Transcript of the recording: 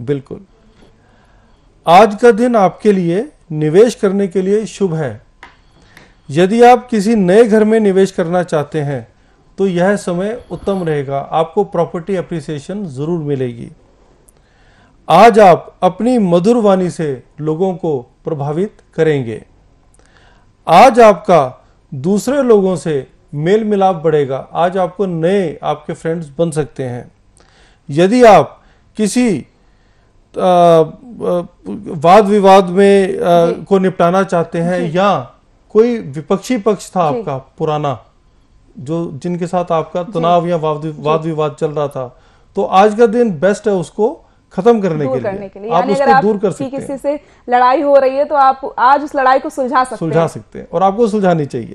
बिल्कुल आज का दिन आपके लिए निवेश करने के लिए शुभ है यदि आप किसी नए घर में निवेश करना चाहते हैं तो यह समय उत्तम रहेगा आपको प्रॉपर्टी अप्रिसिएशन ज़रूर मिलेगी आज आप अपनी मधुर वाणी से लोगों को प्रभावित करेंगे आज आपका दूसरे लोगों से मेल मिलाप बढ़ेगा आज आपको नए आपके फ्रेंड्स बन सकते हैं यदि आप किसी वाद विवाद में को निपटाना चाहते हैं या कोई विपक्षी पक्ष था आपका पुराना जो जिनके साथ आपका तनाव या वाद विवाद चल रहा था तो आज का दिन बेस्ट है उसको खत्म करने, के, करने लिए। के लिए आप उसको आप दूर कर सकते किसी से लड़ाई हो रही है तो आप आज उस लड़ाई को सुलझा सकते सुलझा सकते हैं और आपको सुलझानी चाहिए